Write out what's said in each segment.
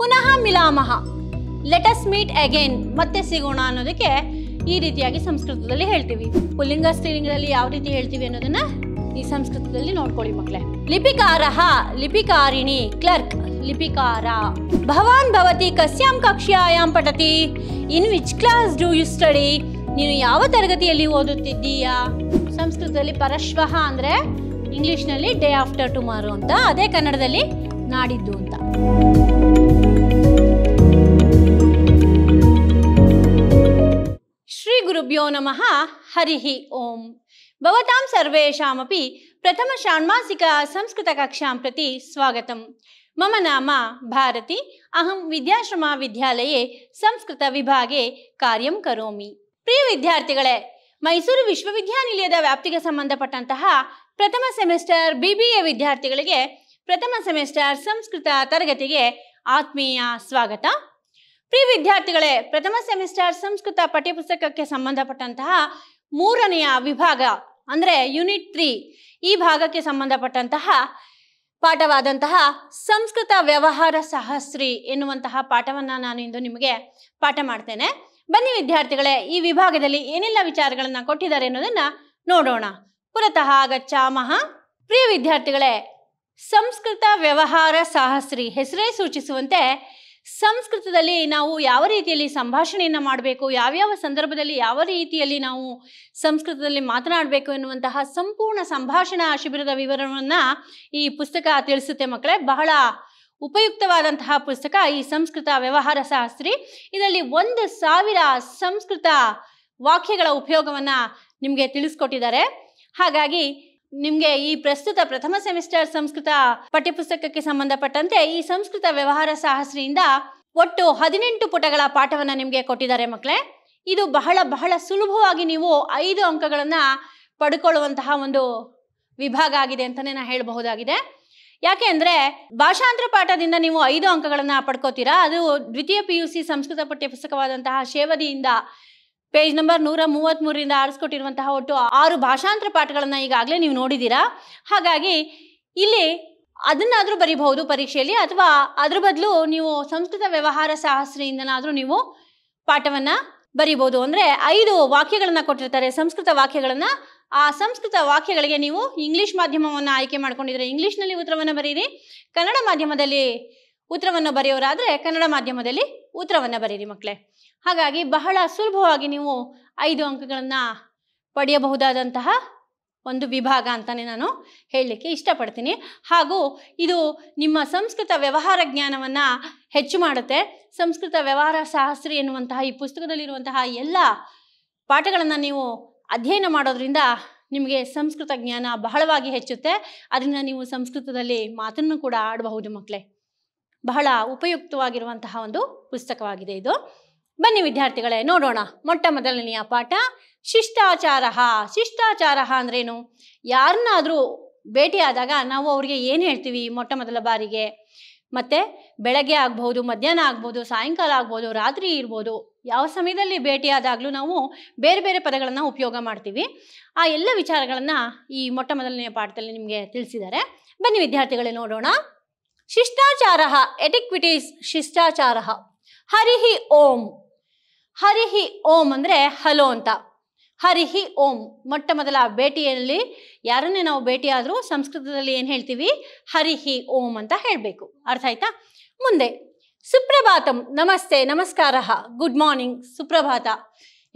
ಪುನಃ ಮಿಲಾಮಹ lettuce meet again ಮತ್ತೆ ಸಿಗೋಣ ಅನ್ನೋದಕ್ಕೆ ಈ ರೀತಿಯಾಗಿ ಸಂಸ್ಕೃತದಲ್ಲಿ ಹೇಳ್ತೀವಿ ಪುಲ್ಲಿಂಗ ಸ್ತ್ರೀಲಿಂಗದಲ್ಲಿ ಯಾವ ರೀತಿ ಹೇಳ್ತೀವಿ ಅನ್ನೋದನ್ನ ಈ ಸಂಸ್ಕೃತದಲ್ಲಿ ನೋಡ್ಕೊಳ್ಳಿ ಮಕ್ಕಳೇ ಲಿಪಿಕಾರಃ ಲಿಪಿಕಾರಿಣಿ ಕ್ಲರ್ಕ್ ಲಿಪಿಕಾರ ಭವಾನ್ ಭವತಿ ಕಸ್ಯಾಂ ಕಕ್ಷ್ಯಾಯಾಂ ಪಠತಿ in which class do you study ನೀನು ಯಾವ ತರಗತಿಯಲ್ಲಿ ಓದುತ್ತಿದ್ದೀಯಾ ಸಂಸ್ಕೃತದಲ್ಲಿ ಪರಶ್ವಹ ಇಂಗ್ಲಿಷ್ ಇಂಗ್ಲೀಷ್ನಲ್ಲಿ ಡೇ ಆಫ್ಟರ್ ಟುಮಾರೋ ಅಂತ ಅದೇ ಕನ್ನಡದಲ್ಲಿ ನಾಡಿದ್ದು ಅಂತ ನಮಃ ಸರ್ವೇಷಾಮಪಿ ಪ್ರಥಮ ಷಾಣ್ಮಾಸಿಕ ಸಂಸ್ಕೃತ ಕಕ್ಷಾಂ ಪ್ರತಿ ಸ್ವಾಗತಂ ಮಮ ನಾಮ मम ಅಹಂ ವಿದ್ಯಾಶ್ರಮ ವಿದ್ಯಾಲಯೇ ಸಂಸ್ಕೃತ ವಿಭಾಗೆ ಕಾರ್ಯಂ ಕರೋಮಿ ಪ್ರಿಯ ವಿದ್ಯಾರ್ಥಿಗಳೇ ಮೈಸೂರು ವಿಶ್ವವಿದ್ಯಾನಿಲಯದ ವ್ಯಾಪ್ತಿಗೆ ಸಂಬಂಧಪಟ್ಟಂತಹ ಪ್ರಥಮ ಸೆಮಿಸ್ಟರ್ ಬಿ ಬಿ ಎ ವಿದ್ಯಾರ್ಥಿಗಳಿಗೆ ಪ್ರಥಮ ಸೆಮಿಸ್ಟರ್ ಸಂಸ್ಕೃತ ತರಗತಿಗೆ ಆತ್ಮೀಯ ಸ್ವಾಗತ ಪ್ರಿಯ ವಿದ್ಯಾರ್ಥಿಗಳೇ ಪ್ರಥಮ ಸೆಮಿಸ್ಟರ್ ಸಂಸ್ಕೃತ ಪಠ್ಯಪುಸ್ತಕಕ್ಕೆ ಸಂಬಂಧಪಟ್ಟಂತಹ ಮೂರನೆಯ ವಿಭಾಗ ಅಂದ್ರೆ ಯೂನಿಟ್ ತ್ರೀ ಈ ಭಾಗಕ್ಕೆ ಸಂಬಂಧಪಟ್ಟಂತಹ ಪಾಠವಾದಂತಹ ಸಂಸ್ಕೃತ ವ್ಯವಹಾರ ಸಹಸ್ರಿ ಎನ್ನುವಂತಹ ಪಾಠವನ್ನ ನಾನು ಇಂದು ನಿಮಗೆ ಪಾಠ ಮಾಡ್ತೇನೆ ಬನ್ನಿ ವಿದ್ಯಾರ್ಥಿಗಳೇ ಈ ವಿಭಾಗದಲ್ಲಿ ಏನೆಲ್ಲ ವಿಚಾರಗಳನ್ನ ಕೊಟ್ಟಿದ್ದಾರೆ ಅನ್ನೋದನ್ನ ನೋಡೋಣ ಪುರತಃ ಗಚ್ಚಾಮಹ ಪ್ರಿಯ ವಿದ್ಯಾರ್ಥಿಗಳೇ ಸಂಸ್ಕೃತ ವ್ಯವಹಾರ ಸಹಸ್ರಿ ಹೆಸರೇ ಸೂಚಿಸುವಂತೆ ಸಂಸ್ಕೃತದಲ್ಲಿ ನಾವು ಯಾವ ರೀತಿಯಲ್ಲಿ ಸಂಭಾಷಣೆಯನ್ನು ಮಾಡಬೇಕು ಯಾವ್ಯಾವ ಸಂದರ್ಭದಲ್ಲಿ ಯಾವ ರೀತಿಯಲ್ಲಿ ನಾವು ಸಂಸ್ಕೃತದಲ್ಲಿ ಮಾತನಾಡಬೇಕು ಎನ್ನುವಂತಹ ಸಂಪೂರ್ಣ ಸಂಭಾಷಣಾ ಶಿಬಿರದ ವಿವರವನ್ನು ಈ ಪುಸ್ತಕ ತಿಳಿಸುತ್ತೆ ಮಕ್ಕಳೇ ಬಹಳ ಉಪಯುಕ್ತವಾದಂತಹ ಪುಸ್ತಕ ಈ ಸಂಸ್ಕೃತ ವ್ಯವಹಾರ ಶಾಸ್ತ್ರಿ ಇದರಲ್ಲಿ ಒಂದು ಸಾವಿರ ಸಂಸ್ಕೃತ ವಾಕ್ಯಗಳ ಉಪಯೋಗವನ್ನು ನಿಮಗೆ ತಿಳಿಸ್ಕೊಟ್ಟಿದ್ದಾರೆ ಹಾಗಾಗಿ ನಿಮಗೆ ಈ ಪ್ರಸ್ತುತ ಪ್ರಥಮ ಸೆಮಿಸ್ಟರ್ ಸಂಸ್ಕೃತ ಪಠ್ಯಪುಸ್ತಕಕ್ಕೆ ಸಂಬಂಧಪಟ್ಟಂತೆ ಈ ಸಂಸ್ಕೃತ ವ್ಯವಹಾರ ಸಾಹಸ್ರಿಯಿಂದ ಒಟ್ಟು ಹದಿನೆಂಟು ಪುಟಗಳ ಪಾಠವನ್ನು ನಿಮಗೆ ಕೊಟ್ಟಿದ್ದಾರೆ ಮಕ್ಕಳೇ ಇದು ಬಹಳ ಬಹಳ ಸುಲಭವಾಗಿ ನೀವು ಐದು ಅಂಕಗಳನ್ನು ಪಡ್ಕೊಳ್ಳುವಂತಹ ಒಂದು ವಿಭಾಗ ಆಗಿದೆ ಅಂತಲೇ ನಾನು ಹೇಳಬಹುದಾಗಿದೆ ಯಾಕೆ ಅಂದರೆ ಭಾಷಾಂತರ ಪಾಠದಿಂದ ನೀವು ಐದು ಅಂಕಗಳನ್ನು ಪಡ್ಕೋತೀರಾ ಅದು ದ್ವಿತೀಯ ಪಿ ಯು ಸಿ ಸಂಸ್ಕೃತ ಪಠ್ಯಪುಸ್ತಕವಾದಂತಹ ಶೇವದಿಯಿಂದ ಪೇಜ್ ನಂಬರ್ ನೂರ ಮೂರರಿಂದ ಆರಿಸ್ಕೊಟ್ಟಿರುವಂತಹ ಒಟ್ಟು ಆರು ಭಾಷಾಂತರ ಪಾಠಗಳನ್ನು ಈಗಾಗಲೇ ನೀವು ನೋಡಿದ್ದೀರಾ ಹಾಗಾಗಿ ಇಲ್ಲಿ ಅದನ್ನಾದರೂ ಬರಿಬಹುದು ಪರೀಕ್ಷೆಯಲ್ಲಿ ಅಥವಾ ಅದ್ರ ಬದಲು ನೀವು ಸಂಸ್ಕೃತ ವ್ಯವಹಾರ ಸಾಹಸ್ರಿಯಿಂದನಾದರೂ ನೀವು ಪಾಠವನ್ನು ಬರೀಬಹುದು ಅಂದರೆ ಐದು ವಾಕ್ಯಗಳನ್ನು ಕೊಟ್ಟಿರ್ತಾರೆ ಸಂಸ್ಕೃತ ವಾಕ್ಯಗಳನ್ನು ಆ ಸಂಸ್ಕೃತ ವಾಕ್ಯಗಳಿಗೆ ನೀವು ಇಂಗ್ಲಿಷ್ ಮಾಧ್ಯಮವನ್ನು ಆಯ್ಕೆ ಮಾಡ್ಕೊಂಡಿದ್ರೆ ಇಂಗ್ಲೀಷ್ನಲ್ಲಿ ಉತ್ತರವನ್ನು ಬರೀರಿ ಕನ್ನಡ ಮಾಧ್ಯಮದಲ್ಲಿ ಉತ್ತರವನ್ನು ಬರೆಯೋರಾದರೆ ಕನ್ನಡ ಮಾಧ್ಯಮದಲ್ಲಿ ಉತ್ತರವನ್ನು ಬರೀರಿ ಮಕ್ಕಳೇ ಹಾಗಾಗಿ ಬಹಳ ಸುಲಭವಾಗಿ ನೀವು ಐದು ಅಂಕಗಳನ್ನು ಪಡೆಯಬಹುದಾದಂತಹ ಒಂದು ವಿಭಾಗ ಅಂತಲೇ ನಾನು ಹೇಳಲಿಕ್ಕೆ ಇಷ್ಟಪಡ್ತೀನಿ ಹಾಗೂ ಇದು ನಿಮ್ಮ ಸಂಸ್ಕೃತ ವ್ಯವಹಾರ ಜ್ಞಾನವನ್ನು ಹೆಚ್ಚು ಮಾಡುತ್ತೆ ಸಂಸ್ಕೃತ ವ್ಯವಹಾರ ಸಹಸ್ರಿ ಎನ್ನುವಂತಹ ಈ ಪುಸ್ತಕದಲ್ಲಿರುವಂತಹ ಎಲ್ಲ ಪಾಠಗಳನ್ನು ನೀವು ಅಧ್ಯಯನ ಮಾಡೋದ್ರಿಂದ ನಿಮಗೆ ಸಂಸ್ಕೃತ ಜ್ಞಾನ ಬಹಳವಾಗಿ ಹೆಚ್ಚುತ್ತೆ ಅದರಿಂದ ನೀವು ಸಂಸ್ಕೃತದಲ್ಲಿ ಮಾತನ್ನು ಕೂಡ ಆಡಬಹುದು ಮಕ್ಕಳೇ ಬಹಳ ಉಪಯುಕ್ತವಾಗಿರುವಂತಹ ಒಂದು ಪುಸ್ತಕವಾಗಿದೆ ಇದು ಬನ್ನಿ ವಿದ್ಯಾರ್ಥಿಗಳೇ ನೋಡೋಣ ಮೊಟ್ಟ ಮೊದಲನೆಯ ಪಾಠ ಶಿಷ್ಟಾಚಾರ ಶಿಷ್ಟಾಚಾರ ಅಂದ್ರೇನು ಯಾರನ್ನಾದರೂ ಭೇಟಿಯಾದಾಗ ನಾವು ಅವ್ರಿಗೆ ಏನು ಹೇಳ್ತೀವಿ ಮೊಟ್ಟ ಮೊದಲ ಬಾರಿಗೆ ಮತ್ತೆ ಬೆಳಗ್ಗೆ ಆಗ್ಬೋದು ಮಧ್ಯಾಹ್ನ ಆಗ್ಬೋದು ಸಾಯಂಕಾಲ ಆಗ್ಬೋದು ರಾತ್ರಿ ಇರ್ಬೋದು ಯಾವ ಸಮಯದಲ್ಲಿ ಭೇಟಿಯಾದಾಗಲೂ ನಾವು ಬೇರೆ ಬೇರೆ ಪದಗಳನ್ನು ಉಪಯೋಗ ಮಾಡ್ತೀವಿ ಆ ಎಲ್ಲ ವಿಚಾರಗಳನ್ನು ಈ ಮೊಟ್ಟ ಮೊದಲನೆಯ ಪಾಠದಲ್ಲಿ ನಿಮಗೆ ತಿಳಿಸಿದ್ದಾರೆ ಬನ್ನಿ ವಿದ್ಯಾರ್ಥಿಗಳೇ ನೋಡೋಣ ಶಿಷ್ಟಾಚಾರ ಎಟಿಕ್ವಿಟೀಸ್ ಶಿಷ್ಟಾಚಾರ ಹರಿಹಿ ಓಂ ಹರಿಹಿ ಓಂ ಅಂದರೆ ಹಲೋ ಅಂತ ಹರಿಹಿ ಓಂ ಮೊಟ್ಟ ಮೊದಲ ಭೇಟಿಯಲ್ಲಿ ಯಾರನ್ನೇ ನಾವು ಭೇಟಿಯಾದರೂ ಸಂಸ್ಕೃತದಲ್ಲಿ ಏನು ಹೇಳ್ತೀವಿ ಹರಿಹಿ ಓಂ ಅಂತ ಹೇಳಬೇಕು ಅರ್ಥ ಆಯ್ತಾ ಮುಂದೆ ಸುಪ್ರಭಾತಂ ನಮಸ್ತೆ ನಮಸ್ಕಾರ ಗುಡ್ ಮಾರ್ನಿಂಗ್ ಸುಪ್ರಭಾತ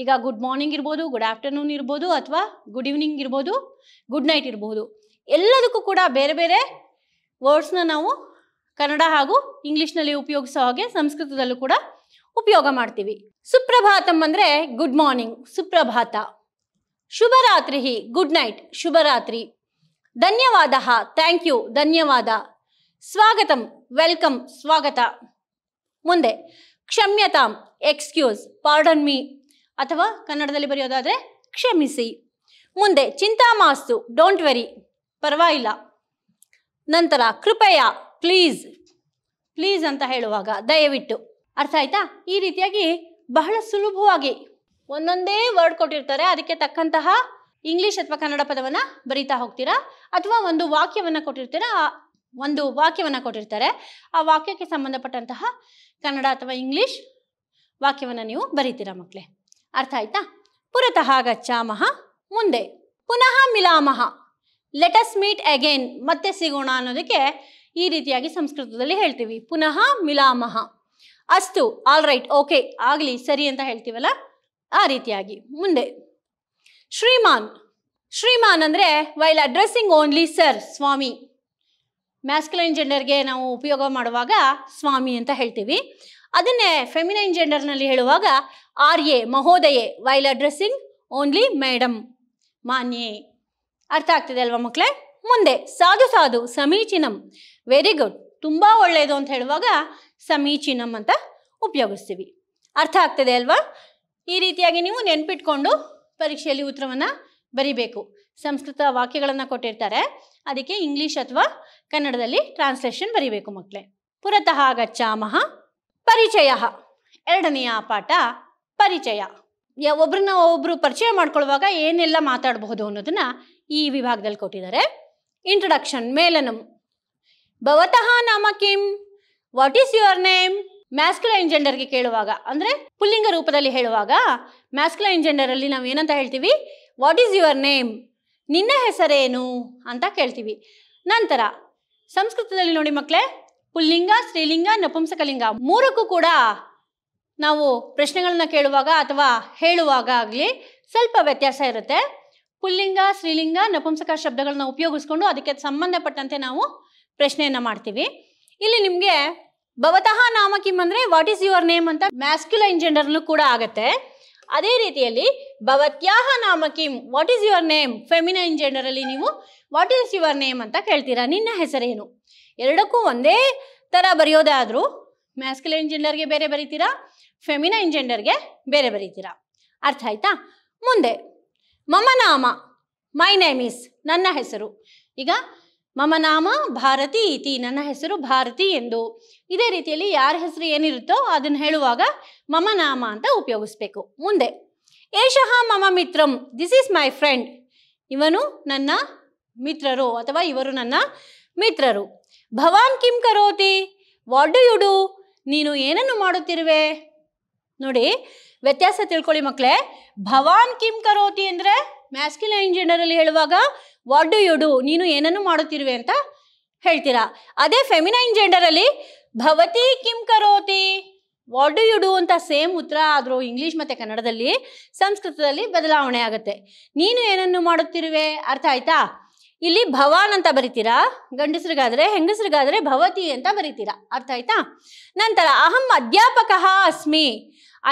ಈಗ ಗುಡ್ ಮಾರ್ನಿಂಗ್ ಇರ್ಬೋದು ಗುಡ್ ಆಫ್ಟರ್ನೂನ್ ಇರ್ಬೋದು ಅಥವಾ ಗುಡ್ ಈವ್ನಿಂಗ್ ಇರ್ಬೋದು ಗುಡ್ ನೈಟ್ ಇರ್ಬೋದು ಎಲ್ಲದಕ್ಕೂ ಕೂಡ ಬೇರೆ ಬೇರೆ ವರ್ಡ್ಸ್ನ ನಾವು ಕನ್ನಡ ಹಾಗೂ ಇಂಗ್ಲೀಷ್ನಲ್ಲಿ ಉಪಯೋಗಿಸೋ ಹಾಗೆ ಸಂಸ್ಕೃತದಲ್ಲೂ ಕೂಡ ಉಪಯೋಗ ಮಾಡ್ತೀವಿ ಸುಪ್ರಭಾತಂ ಅಂದರೆ ಗುಡ್ ಮಾರ್ನಿಂಗ್ ಸುಪ್ರಭಾತ ಶುಭರಾತ್ರಿ ಗುಡ್ ನೈಟ್ ಶುಭರಾತ್ರಿ ಧನ್ಯವಾದ ಥ್ಯಾಂಕ್ ಯು ಧನ್ಯವಾದ ಸ್ವಾಗತಂ ವೆಲ್ಕಮ್ ಸ್ವಾಗತ ಮುಂದೆ ಕ್ಷಮ್ಯತಾಂ ಎಕ್ಸ್ಕ್ಯೂಸ್ ಪಾರ್ಡನ್ ಮೀ ಅಥವಾ ಕನ್ನಡದಲ್ಲಿ ಬರೆಯೋದಾದ್ರೆ ಕ್ಷಮಿಸಿ ಮುಂದೆ ಮಾಸ್ತು ಡೋಂಟ್ ವೆರಿ ಪರವಾಗಿಲ್ಲ ನಂತರ ಕೃಪಯ ಪ್ಲೀಸ್ ಪ್ಲೀಸ್ ಅಂತ ಹೇಳುವಾಗ ದಯವಿಟ್ಟು ಅರ್ಥ ಆಯ್ತಾ ಈ ರೀತಿಯಾಗಿ ಬಹಳ ಸುಲಭವಾಗಿ ಒಂದೊಂದೇ ವರ್ಡ್ ಕೊಟ್ಟಿರ್ತಾರೆ ಅದಕ್ಕೆ ತಕ್ಕಂತಹ ಇಂಗ್ಲಿಷ್ ಅಥವಾ ಕನ್ನಡ ಪದವನ್ನು ಬರೀತಾ ಹೋಗ್ತೀರಾ ಅಥವಾ ಒಂದು ವಾಕ್ಯವನ್ನು ಕೊಟ್ಟಿರ್ತೀರಾ ಒಂದು ವಾಕ್ಯವನ್ನು ಕೊಟ್ಟಿರ್ತಾರೆ ಆ ವಾಕ್ಯಕ್ಕೆ ಸಂಬಂಧಪಟ್ಟಂತಹ ಕನ್ನಡ ಅಥವಾ ಇಂಗ್ಲಿಷ್ ವಾಕ್ಯವನ್ನು ನೀವು ಬರೀತೀರಾ ಮಕ್ಕಳೇ ಅರ್ಥ ಆಯ್ತಾ ಪುರತಃ ಗಚ್ಚಾಮಹ ಮುಂದೆ ಪುನಃ ಮಿಲಾಮಹ ಲೆಟಸ್ ಮೀಟ್ ಅಗೇನ್ ಮತ್ತೆ ಸಿಗೋಣ ಅನ್ನೋದಕ್ಕೆ ಈ ರೀತಿಯಾಗಿ ಸಂಸ್ಕೃತದಲ್ಲಿ ಹೇಳ್ತೀವಿ ಪುನಃ ಮಿಲಾಮಹ ಅಷ್ಟು ಆಲ್ ರೈಟ್ ಓಕೆ ಆಗಲಿ ಸರಿ ಅಂತ ಹೇಳ್ತೀವಲ್ಲ ಆ ರೀತಿಯಾಗಿ ಮುಂದೆ ಶ್ರೀಮಾನ್ ಶ್ರೀಮಾನ್ ಅಂದರೆ ವೈಲ್ ಅಡ್ರೆಸ್ಸಿಂಗ್ ಓನ್ಲಿ ಸರ್ ಸ್ವಾಮಿ ಮ್ಯಾಸ್ಕ್ಯುಲೈನ್ ಜೆಂಡರ್ಗೆ ನಾವು ಉಪಯೋಗ ಮಾಡುವಾಗ ಸ್ವಾಮಿ ಅಂತ ಹೇಳ್ತೀವಿ ಅದನ್ನೇ ಫೆಮಿನೈನ್ ಜೆಂಡರ್ನಲ್ಲಿ ಹೇಳುವಾಗ ಆರ್ಯೆ ಮಹೋದಯೆ ವೈಲ್ ಅಡ್ರೆಸ್ಸಿಂಗ್ ಓನ್ಲಿ ಮೇಡಮ್ ಮಾನ್ಯೆ ಅರ್ಥ ಆಗ್ತಿದೆ ಅಲ್ವಾ ಮಕ್ಕಳೇ ಮುಂದೆ ಸಾಧು ಸಾಧು ಸಮೀಚೀನಂ ವೆರಿ ಗುಡ್ ತುಂಬ ಒಳ್ಳೆಯದು ಅಂತ ಹೇಳುವಾಗ ಸಮೀಚೀನಂ ಅಂತ ಉಪಯೋಗಿಸ್ತೀವಿ ಅರ್ಥ ಆಗ್ತದೆ ಅಲ್ವಾ ಈ ರೀತಿಯಾಗಿ ನೀವು ನೆನ್ಪಿಟ್ಕೊಂಡು ಪರೀಕ್ಷೆಯಲ್ಲಿ ಉತ್ತರವನ್ನು ಬರಿಬೇಕು ಸಂಸ್ಕೃತ ವಾಕ್ಯಗಳನ್ನು ಕೊಟ್ಟಿರ್ತಾರೆ ಅದಕ್ಕೆ ಇಂಗ್ಲೀಷ್ ಅಥವಾ ಕನ್ನಡದಲ್ಲಿ ಟ್ರಾನ್ಸ್ಲೇಷನ್ ಬರಿಬೇಕು ಮಕ್ಕಳೇ ಪುರತಃ ಗಚ್ಚಾಮಹ ಪರಿಚಯ ಎರಡನೆಯ ಪಾಠ ಪರಿಚಯ ಒಬ್ರನ್ನ ಒಬ್ಬರು ಪರಿಚಯ ಮಾಡ್ಕೊಳ್ಳುವಾಗ ಏನೆಲ್ಲ ಮಾತಾಡಬಹುದು ಅನ್ನೋದನ್ನು ಈ ವಿಭಾಗದಲ್ಲಿ ಕೊಟ್ಟಿದ್ದಾರೆ ಇಂಟ್ರಡಕ್ಷನ್ ಮೇಲನಂ ಭವತಃ ನಾಮ ಕಿಂ what is your name masculine ಜೆಂಡರ್ಗೆ ಕೇಳುವಾಗ ಅಂದರೆ ಪುಲ್ಲಿಂಗ ರೂಪದಲ್ಲಿ ಹೇಳುವಾಗ ಮ್ಯಾಸ್ಕ್ಯುಲೈನ್ ಜೆಂಡರಲ್ಲಿ ನಾವು ಏನಂತ ಹೇಳ್ತೀವಿ ವಾಟ್ ಈಸ್ ಯುವರ್ ನೇಮ್ ನಿನ್ನ ಹೆಸರೇನು ಅಂತ ಕೇಳ್ತೀವಿ ನಂತರ ಸಂಸ್ಕೃತದಲ್ಲಿ ನೋಡಿ ಮಕ್ಕಳೇ ಪುಲ್ಲಿಂಗ ಸ್ತ್ರೀಲಿಂಗ ನಪುಂಸಕಲಿಂಗ ಮೂರಕ್ಕೂ ಕೂಡ ನಾವು ಪ್ರಶ್ನೆಗಳನ್ನ ಕೇಳುವಾಗ ಅಥವಾ ಹೇಳುವಾಗ ಆಗಲಿ ಸ್ವಲ್ಪ ವ್ಯತ್ಯಾಸ ಇರುತ್ತೆ ಪುಲ್ಲಿಂಗ ಸ್ತ್ರೀಲಿಂಗ ನಪುಂಸಕ ಶಬ್ದಗಳನ್ನ ಉಪಯೋಗಿಸ್ಕೊಂಡು ಅದಕ್ಕೆ ಸಂಬಂಧಪಟ್ಟಂತೆ ನಾವು ಪ್ರಶ್ನೆಯನ್ನು ಮಾಡ್ತೀವಿ ಇಲ್ಲಿ ನಿಮಗೆ ಭವತಃ ನಾಮ ಕಿಮ್ ಅಂದರೆ ವಾಟ್ ಈಸ್ ಯುವರ್ ನೇಮ್ ಅಂತ ಮ್ಯಾಸ್ಕ್ಯುಲೈನ್ ಜೆಂಡರ್ನು ಕೂಡ ಆಗುತ್ತೆ ಅದೇ ರೀತಿಯಲ್ಲಿ ಭವತ್ಯಾಹ ನಾಮ ಕಿಮ್ what is your name feminine ಜೆಂಡರಲ್ಲಿ ನೀವು ವಾಟ್ ಈಸ್ ಯುವರ್ ನೇಮ್ ಅಂತ ಕೇಳ್ತೀರಾ ನಿನ್ನ ಹೆಸರೇನು ಎರಡಕ್ಕೂ ಒಂದೇ ಥರ ಬರೆಯೋದಾದರೂ ಮ್ಯಾಸ್ಕ್ಯುಲೈನ್ ಜೆಂಡರ್ಗೆ ಬೇರೆ ಬರೀತೀರಾ ಫೆಮಿನೈನ್ ಜೆಂಡರ್ಗೆ ಬೇರೆ ಬರೀತೀರಾ ಅರ್ಥ ಆಯ್ತಾ ಮುಂದೆ ಮಮ ನಾಮ ಮೈ ನೇಮ್ ಈಸ್ ನನ್ನ ಹೆಸರು ಈಗ ಮಮ ನಾಮ ಭಾರತಿ ಇತಿ ನನ್ನ ಹೆಸರು ಭಾರತಿ ಎಂದು ಇದೇ ರೀತಿಯಲ್ಲಿ ಯಾರ ಹೆಸರು ಏನಿರುತ್ತೋ ಅದನ್ನು ಹೇಳುವಾಗ ಮಮ ನಾಮ ಅಂತ ಉಪಯೋಗಿಸ್ಬೇಕು ಮುಂದೆ ಏಷಃ ಮಮ ಮಿತ್ರಂ ದಿಸ್ ಈಸ್ ಮೈ ಫ್ರೆಂಡ್ ಇವನು ನನ್ನ ಮಿತ್ರರು ಅಥವಾ ಇವರು ನನ್ನ ಮಿತ್ರರು ಭವಾನ್ ಕಿಂ ಕರೋತಿ ವಾಟ್ ಡು ಯು ಡು ನೀನು ಏನನ್ನು ಮಾಡುತ್ತಿರುವೆ ನೋಡಿ ವ್ಯತ್ಯಾಸ ತಿಳ್ಕೊಳ್ಳಿ ಮಕ್ಕಳೇ ಭವಾನ್ ಕಿಂ ಕರೋತಿ ಅಂದರೆ ಮ್ಯಾಸ್ಕ್ಯುಲೈನ್ ಜೆಂಡರಲ್ಲಿ ಹೇಳುವಾಗ ವಾಟ್ ಡು ಯು ಡು ನೀನು ಏನನ್ನು ಮಾಡುತ್ತಿರುವೆ ಅಂತ ಹೇಳ್ತೀರಾ ಅದೇ ಫೆಮಿನೈನ್ ಜೆಂಡರಲ್ಲಿ ಭವತಿ ಕಿಂ ಕರೋತಿ ವಾಟ್ ಡು ಯು ಡು ಅಂತ ಸೇಮ್ ಉತ್ತರ ಆದರೂ ಇಂಗ್ಲೀಷ್ ಮತ್ತು ಕನ್ನಡದಲ್ಲಿ ಸಂಸ್ಕೃತದಲ್ಲಿ ಬದಲಾವಣೆ ಆಗುತ್ತೆ ನೀನು ಏನನ್ನು ಮಾಡುತ್ತಿರುವೆ ಅರ್ಥ ಆಯ್ತಾ ಇಲ್ಲಿ ಭವಾನ್ ಅಂತ ಬರಿತೀರಾ ಗಂಡಸ್ರಿಗಾದರೆ ಹೆಂಗಸ್ರಿಗಾದರೆ ಭವತಿ ಅಂತ ಬರಿತೀರಾ ಅರ್ಥ ಆಯ್ತಾ ನಂತರ ಅಹಂ ಅಧ್ಯಾಪಕ ಅಸ್ಮಿ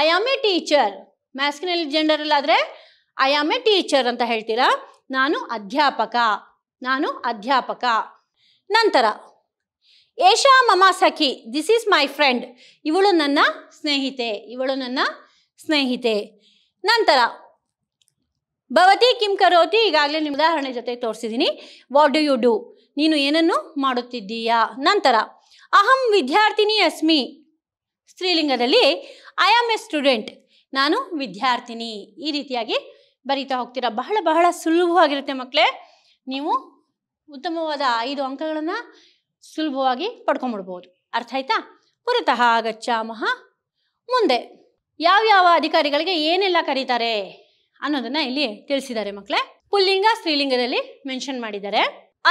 ಐ ಆಮ್ ಎ ಟೀಚರ್ ಮ್ಯಾಸ್ಕಿನಲ್ಲಿ ಜೆಂಡರಲ್ಲಾದರೆ ಐ ಆಮ್ ಎ ಟೀಚರ್ ಅಂತ ಹೇಳ್ತೀರಾ ನಾನು ಅಧ್ಯಾಪಕ ನಾನು ಅಧ್ಯಾಪಕ ನಂತರ ಏಷಾ ಮಮ ಸಖಿ ದಿಸ್ ಈಸ್ ಮೈ ಫ್ರೆಂಡ್ ಇವಳು ನನ್ನ ಸ್ನೇಹಿತೆ ಇವಳು ನನ್ನ ಸ್ನೇಹಿತೆ ನಂತರ ಭವತಿ ಕಿಂ ಕರೋತಿ ಈಗಾಗಲೇ ನಿಮ್ಮ ಉದಾಹರಣೆ ಜೊತೆ ತೋರಿಸಿದ್ದೀನಿ ವಾಟ್ ಡು ಯು ಡೂ ನೀನು ಏನನ್ನು ಮಾಡುತ್ತಿದ್ದೀಯಾ ನಂತರ ಅಹಂ ವಿದ್ಯಾರ್ಥಿನಿ ಅಸ್ಮಿ ಸ್ತ್ರೀಲಿಂಗದಲ್ಲಿ ಐ ಆಮ್ ಎ ಸ್ಟೂಡೆಂಟ್ ನಾನು ವಿದ್ಯಾರ್ಥಿನಿ ಈ ರೀತಿಯಾಗಿ ಬರಿತಾ ಹೋಗ್ತೀರಾ ಬಹಳ ಬಹಳ ಸುಲಭವಾಗಿರುತ್ತೆ ಮಕ್ಕಳೇ ನೀವು ಉತ್ತಮವಾದ ಐದು ಅಂಕಗಳನ್ನು ಸುಲಭವಾಗಿ ಪಡ್ಕೊಂಬಿಡ್ಬೋದು ಅರ್ಥ ಆಯ್ತಾ ಪುರತಃ ಗಚ್ಚಾಮಹ ಮುಂದೆ ಯಾವ್ಯಾವ ಅಧಿಕಾರಿಗಳಿಗೆ ಏನೆಲ್ಲ ಕರೀತಾರೆ ಅನ್ನೋದನ್ನ ಇಲ್ಲಿ ತಿಳಿಸಿದ್ದಾರೆ ಮಕ್ಕಳೇ ಪುಲ್ಲಿಂಗ ಸ್ತ್ರೀಲಿಂಗದಲ್ಲಿ ಮೆನ್ಷನ್ ಮಾಡಿದ್ದಾರೆ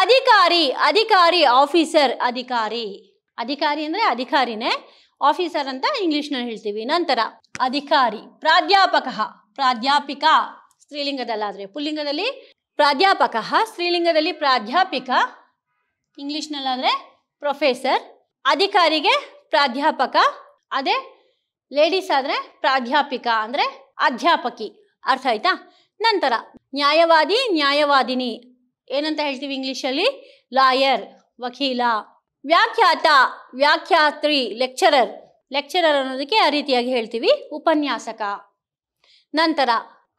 ಅಧಿಕಾರಿ ಅಧಿಕಾರಿ ಆಫೀಸರ್ ಅಧಿಕಾರಿ ಅಧಿಕಾರಿ ಅಂದ್ರೆ ಅಧಿಕಾರಿನೇ ಆಫೀಸರ್ ಅಂತ ಇಂಗ್ಲಿಷ್ನಲ್ಲಿ ಹೇಳ್ತೀವಿ ನಂತರ ಅಧಿಕಾರಿ ಪ್ರಾಧ್ಯಾಪಕ ಪ್ರಾಧ್ಯಾಪಿಕಾ ಸ್ತ್ರೀಲಿಂಗದಲ್ಲಾದರೆ ಪುಲ್ಲಿಂಗದಲ್ಲಿ ಪ್ರಾಧ್ಯಾಪಕ ಸ್ತ್ರೀಲಿಂಗದಲ್ಲಿ ಪ್ರಾಧ್ಯಾಪಿಕ ಇಂಗ್ಲಿಷ್ನಲ್ಲಾದರೆ ಪ್ರೊಫೆಸರ್ ಅಧಿಕಾರಿಗೆ ಪ್ರಾಧ್ಯಾಪಕ ಅದೇ ಲೇಡೀಸ್ ಆದರೆ ಪ್ರಾಧ್ಯಾಪಿಕ ಅಂದರೆ ಅಧ್ಯಾಪಕಿ ಅರ್ಥ ಆಯ್ತಾ ನಂತರ ನ್ಯಾಯವಾದಿ ನ್ಯಾಯವಾದಿನಿ ಏನಂತ ಹೇಳ್ತೀವಿ ಇಂಗ್ಲೀಷಲ್ಲಿ ಲಾಯರ್ ವಕೀಲ ವ್ಯಾಖ್ಯಾತ ವ್ಯಾಖ್ಯಾತ್ರಿ ಲೆಕ್ಚರರ್ ಲೆಕ್ಚರರ್ ಅನ್ನೋದಕ್ಕೆ ಆ ರೀತಿಯಾಗಿ ಹೇಳ್ತೀವಿ ಉಪನ್ಯಾಸಕ ನಂತರ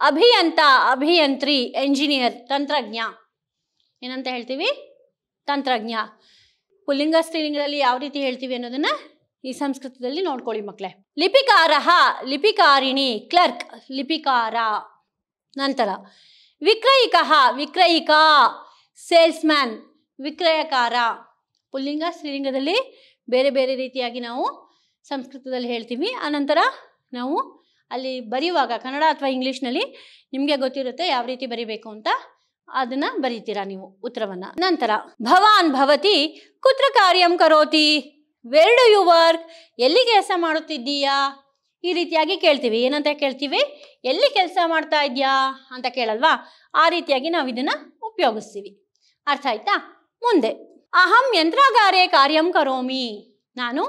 ಅಭಿಯಂತ ಅಭಿಯಂತ್ರಿ ಎಂಜಿನಿಯರ್ ತಂತ್ರಜ್ಞ ಏನಂತ ಹೇಳ್ತೀವಿ ತಂತ್ರಜ್ಞ ಪುಲ್ಲಿಂಗ ಸ್ತ್ರೀಲಿಂಗದಲ್ಲಿ ಯಾವ ರೀತಿ ಹೇಳ್ತೀವಿ ಅನ್ನೋದನ್ನ ಈ ಸಂಸ್ಕೃತದಲ್ಲಿ ನೋಡ್ಕೊಳ್ಳಿ ಮಕ್ಕಳೇ ಲಿಪಿಕಾರಹ ಲಿಪಿಕಾರಿಣಿ ಕ್ಲರ್ಕ್ ಲಿಪಿಕಾರ ನಂತರ ವಿಕ್ರಯಿಕ ವಿಕ್ರಯಿಕ ಸೇಲ್ಸ್ಮ್ಯಾನ್ ವಿಕ್ರಯಕಾರ ಪುಲ್ಲಿಂಗ ಸ್ತ್ರೀಲಿಂಗದಲ್ಲಿ ಬೇರೆ ಬೇರೆ ರೀತಿಯಾಗಿ ನಾವು ಸಂಸ್ಕೃತದಲ್ಲಿ ಹೇಳ್ತೀವಿ ಆನಂತರ ನಾವು ಅಲ್ಲಿ ಬರೆಯುವಾಗ ಕನ್ನಡ ಅಥವಾ ಇಂಗ್ಲೀಷ್ನಲ್ಲಿ ನಿಮಗೆ ಗೊತ್ತಿರುತ್ತೆ ಯಾವ ರೀತಿ ಬರಿಬೇಕು ಅಂತ ಅದನ್ನ ಬರೀತೀರಾ ನೀವು ಉತ್ತರವನ್ನ ನಂತರ ಭವಾನ್ ಭವತಿ ಕುತ್ರ ಕಾರ್ಯಂ ಕರೋತಿ ವೆರ್ ಡು ಯು ವರ್ಕ್ ಎಲ್ಲಿ ಕೆಲಸ ಮಾಡುತ್ತಿದ್ದೀಯಾ ಈ ರೀತಿಯಾಗಿ ಕೇಳ್ತೀವಿ ಏನಂತ ಕೇಳ್ತೀವಿ ಎಲ್ಲಿ ಕೆಲಸ ಮಾಡ್ತಾ ಇದೆಯಾ ಅಂತ ಕೇಳಲ್ವಾ ಆ ರೀತಿಯಾಗಿ ನಾವು ಇದನ್ನ ಉಪಯೋಗಿಸ್ತೀವಿ ಅರ್ಥ ಆಯ್ತಾ ಮುಂದೆ ಅಹಂ ಯಂತ್ರಾಗಾರೇ ಕಾರ್ಯಂ ಕರೋಮಿ ನಾನು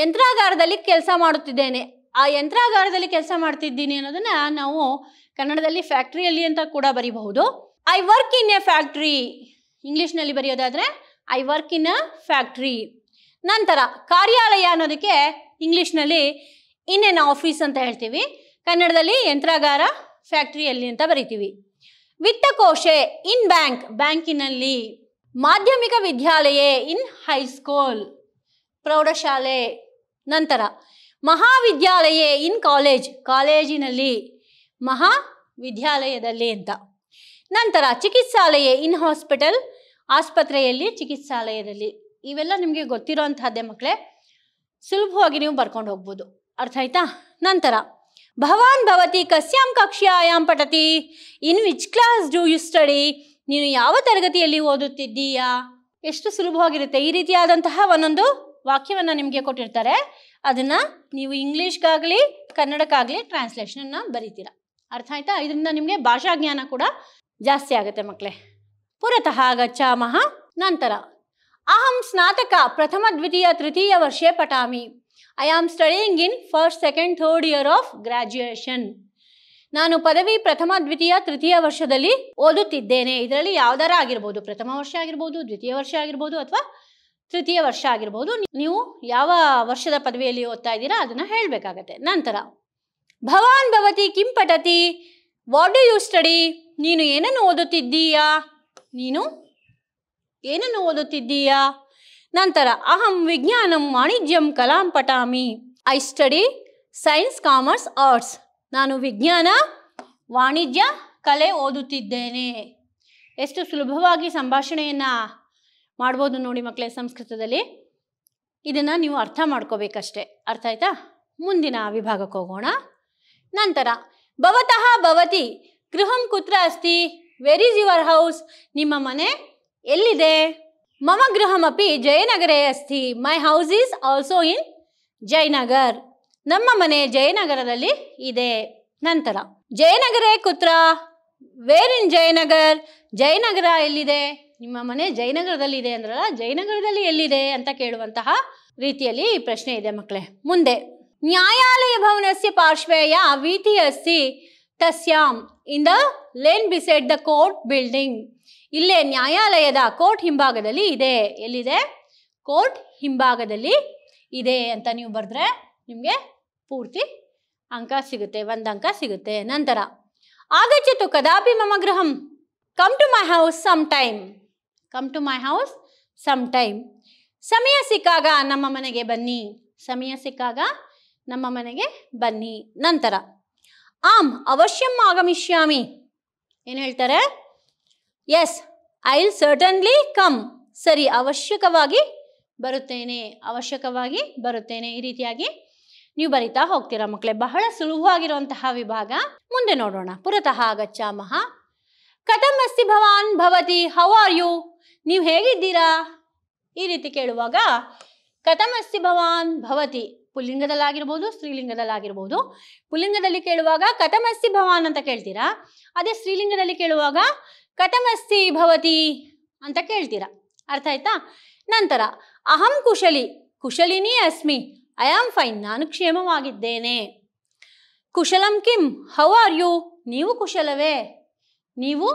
ಯಂತ್ರಾಗಾರದಲ್ಲಿ ಕೆಲಸ ಮಾಡುತ್ತಿದ್ದೇನೆ ಆ ಯಂತ್ರಾಗಾರದಲ್ಲಿ ಕೆಲಸ ಮಾಡ್ತಿದ್ದೀನಿ ಅನ್ನೋದನ್ನ ನಾವು ಕನ್ನಡದಲ್ಲಿ ಫ್ಯಾಕ್ಟ್ರಿಯಲ್ಲಿ ಅಂತ ಕೂಡ ಬರೀಬಹುದು I work in a factory ನಲ್ಲಿ ಬರೆಯೋದಾದ್ರೆ I work in a factory ನಂತರ ಕಾರ್ಯಾಲಯ ಅನ್ನೋದಕ್ಕೆ ನಲ್ಲಿ ಇನ್ ಎನ್ ಆಫೀಸ್ ಅಂತ ಹೇಳ್ತೀವಿ ಕನ್ನಡದಲ್ಲಿ ಯಂತ್ರಾಗಾರ ಫ್ಯಾಕ್ಟ್ರಿಯಲ್ಲಿ ಅಂತ ಬರಿತೀವಿ ವಿತ್ತಕೋಶೆ ಇನ್ ಬ್ಯಾಂಕ್ ಬ್ಯಾಂಕಿನಲ್ಲಿ ಮಾಧ್ಯಮಿಕ ವಿದ್ಯಾಲಯ ಇನ್ ಹೈಸ್ಕೂಲ್ ಪ್ರೌಢಶಾಲೆ ನಂತರ ಮಹಾವಿದ್ಯಾಲಯ ಇನ್ ಕಾಲೇಜ್ ಕಾಲೇಜಿನಲ್ಲಿ ಮಹಾ ವಿದ್ಯಾಲಯದಲ್ಲಿ ಅಂತ ನಂತರ ಚಿಕಿತ್ಸಾಲಯ ಇನ್ ಹಾಸ್ಪಿಟಲ್ ಆಸ್ಪತ್ರೆಯಲ್ಲಿ ಚಿಕಿತ್ಸಾಲಯದಲ್ಲಿ ಇವೆಲ್ಲ ನಿಮಗೆ ಗೊತ್ತಿರೋ ಅಂತಹದ್ದೇ ಮಕ್ಕಳೇ ಸುಲಭವಾಗಿ ನೀವು ಬರ್ಕೊಂಡು ಹೋಗ್ಬೋದು ಅರ್ಥ ಆಯ್ತಾ ನಂತರ ಭವಾನ್ ಭವತಿ ಕಸ್ಯಾಂ ಕಕ್ಷ್ಯಾಯಾಂ ಪಠತಿ in which class do you study ನೀನು ಯಾವ ತರಗತಿಯಲ್ಲಿ ಓದುತ್ತಿದ್ದೀಯಾ ಎಷ್ಟು ಸುಲಭವಾಗಿರುತ್ತೆ ಈ ರೀತಿಯಾದಂತಹ ಒಂದೊಂದು ವಾಕ್ಯವನ್ನು ನಿಮಗೆ ಕೊಟ್ಟಿರ್ತಾರೆ ಅದನ್ನು ನೀವು ಇಂಗ್ಲೀಷ್ಗಾಗಲಿ ಕನ್ನಡಕ್ಕಾಗಲಿ ಟ್ರಾನ್ಸ್ಲೇಷನನ್ನು ಬರೀತೀರ ಅರ್ಥ ಆಯ್ತಾ ಇದರಿಂದ ನಿಮಗೆ ಭಾಷಾ ಜ್ಞಾನ ಕೂಡ ಜಾಸ್ತಿ ಆಗುತ್ತೆ ಮಕ್ಕಳೇ ಪುರತಃ ಗಚ್ಚಾಮಹ ನಂತರ ಅಹಂ ಸ್ನಾತಕ ಪ್ರಥಮ ದ್ವಿತೀಯ ತೃತೀಯ ವರ್ಷೇ ಪಠಾಮಿ I am studying in first second third year of graduation ನಾನು ಪದವಿ ಪ್ರಥಮ ದ್ವಿತೀಯ ತೃತೀಯ ವರ್ಷದಲ್ಲಿ ಓದುತ್ತಿದ್ದೇನೆ ಇದರಲ್ಲಿ ಯಾವ್ದಾರ ಆಗಿರ್ಬೋದು ಪ್ರಥಮ ವರ್ಷ ಆಗಿರ್ಬೋದು ದ್ವಿತೀಯ ವರ್ಷ ಆಗಿರ್ಬೋದು ಅಥವಾ ತೃತೀಯ ವರ್ಷ ಆಗಿರ್ಬೋದು ನೀವು ಯಾವ ವರ್ಷದ ಪದವಿಯಲ್ಲಿ ಓದ್ತಾ ಇದ್ದೀರಾ ಅದನ್ನು ಹೇಳಬೇಕಾಗತ್ತೆ ನಂತರ ಭವಾನ್ ಭವತಿ ಕಿಂ ಪಟತಿ ವಾಟ್ ಡು ಯು ಸ್ಟಡಿ ನೀನು ಏನನ್ನು ಓದುತ್ತಿದ್ದೀಯಾ ನೀನು ಏನನ್ನು ಓದುತ್ತಿದ್ದೀಯಾ ನಂತರ ಅಹಂ ವಿಜ್ಞಾನಂ ವಾಣಿಜ್ಯಂ ಕಲಾಂ ಪಠಾಮಿ I study science commerce arts ನಾನು ವಿಜ್ಞಾನ ವಾಣಿಜ್ಯ ಕಲೆ ಓದುತ್ತಿದ್ದೇನೆ ಎಷ್ಟು ಸುಲಭವಾಗಿ ಸಂಭಾಷಣೆಯನ್ನು ಮಾಡ್ಬೋದು ನೋಡಿ ಮಕ್ಕಳೇ ಸಂಸ್ಕೃತದಲ್ಲಿ ಇದನ್ನು ನೀವು ಅರ್ಥ ಮಾಡ್ಕೋಬೇಕಷ್ಟೆ ಅರ್ಥ ಆಯ್ತಾ ಮುಂದಿನ ವಿಭಾಗಕ್ಕೆ ಹೋಗೋಣ ನಂತರ ಭವತಃ ಭವತಿ ಗೃಹಂ ಕುತ್ರ ಅಸ್ತಿ ವೆರ್ ಈಸ್ ಯುವರ್ ಹೌಸ್ ನಿಮ್ಮ ಮನೆ ಎಲ್ಲಿದೆ ಮಮ ಗೃಹಮಪಿ ಜಯನಗರೇ ಅಸ್ತಿ my house is also in Jayanagar ನಮ್ಮ ಮನೆ ಜಯನಗರದಲ್ಲಿ ಇದೆ ನಂತರ ಜಯನಗರೇ ಕುತ್ರ ವೇರ್ ಇನ್ ಜಯನಗರ್ ಜಯನಗರ ಎಲ್ಲಿದೆ ನಿಮ್ಮ ಮನೆ ಜಯನಗರದಲ್ಲಿ ಇದೆ ಅಂದ್ರಲ್ಲ ಜಯನಗರದಲ್ಲಿ ಎಲ್ಲಿದೆ ಅಂತ ಕೇಳುವಂತಹ ರೀತಿಯಲ್ಲಿ ಈ ಪ್ರಶ್ನೆ ಇದೆ ಮಕ್ಕಳೇ ಮುಂದೆ ನ್ಯಾಯಾಲಯ ಭವನಸ್ಯ ಪಾರ್ಶ್ವೇಯ ವೀತಿ ಅಸ್ತಿ ತಸ್ಯಾಮ್ in the lane beside the court building ಇಲ್ಲೇ ನ್ಯಾಯಾಲಯದ ಕೋರ್ಟ್ ಹಿಂಭಾಗದಲ್ಲಿ ಇದೆ ಎಲ್ಲಿದೆ ಕೋರ್ಟ್ ಹಿಂಭಾಗದಲ್ಲಿ ಇದೆ ಅಂತ ನೀವು ಬರೆದ್ರೆ ನಿಮಗೆ ಪೂರ್ತಿ ಅಂಕ ಸಿಗುತ್ತೆ ಒಂದು ಅಂಕ ಸಿಗುತ್ತೆ ನಂತರ ಆಗಚ್ಛತು ಕದಾಪಿ ಮಮ ಗೃಹಂ come to my house some time come to my house some time ಸಮಯ ಸಿಕ್ಕಾಗ ನಮ್ಮ ಮನೆಗೆ ಬನ್ನಿ ಸಮಯ ಸಿಕ್ಕಾಗ ನಮ್ಮ ಮನೆಗೆ ಬನ್ನಿ ನಂತರ ಆಮ್ ಅವಶ್ಯಂ ಆಗಮಿಷ್ಯಾಮಿ ಏನು ಹೇಳ್ತಾರೆ yes I will certainly come ಸರಿ ಅವಶ್ಯಕವಾಗಿ ಬರುತ್ತೇನೆ ಅವಶ್ಯಕವಾಗಿ ಬರುತ್ತೇನೆ ಈ ರೀತಿಯಾಗಿ ನೀವು ಬರಿತಾ ಹೋಗ್ತೀರಾ ಮಕ್ಕಳೇ ಬಹಳ ಸುಲಭವಾಗಿರುವಂತಹ ವಿಭಾಗ ಮುಂದೆ ನೋಡೋಣ ಪುರತಃ ಗಚ್ಚಾಮಹ ಕಥಮ್ ಅಸ್ತಿ ಭವಾನ್ ಭವತಿ ಹೌ ಆರ್ ಯು ನೀವು ಹೇಗಿದ್ದೀರಾ ಈ ರೀತಿ ಕೇಳುವಾಗ ಕಥಮಸ್ತಿ ಅಸ್ತಿ ಭವಾನ್ ಭವತಿ ಪುಲ್ಲಿಂಗದಲ್ಲಾಗಿರ್ಬೋದು ಸ್ತ್ರೀಲಿಂಗದಲ್ಲಾಗಿರ್ಬೋದು ಪುಲ್ಲಿಂಗದಲ್ಲಿ ಕೇಳುವಾಗ ಕಥಮಸ್ತಿ ಭವಾನ್ ಅಂತ ಕೇಳ್ತೀರಾ ಅದೇ ಸ್ತ್ರೀಲಿಂಗದಲ್ಲಿ ಕೇಳುವಾಗ ಕಥಮಸ್ತಿ ಭವತಿ ಅಂತ ಕೇಳ್ತೀರಾ ಅರ್ಥ ಆಯ್ತಾ ನಂತರ ಅಹಂ ಕುಶಲಿ ಕುಶಲಿನಿ ಅಸ್ಮಿ ಐ ಆಮ್ ಫೈನ್ ನಾನು ಕ್ಷೇಮವಾಗಿದ್ದೇನೆ ಕುಶಲಂ ಕಿಂ ಹೌ ಆರ್ ಯು ನೀವು ಕುಶಲವೇ ನೀವು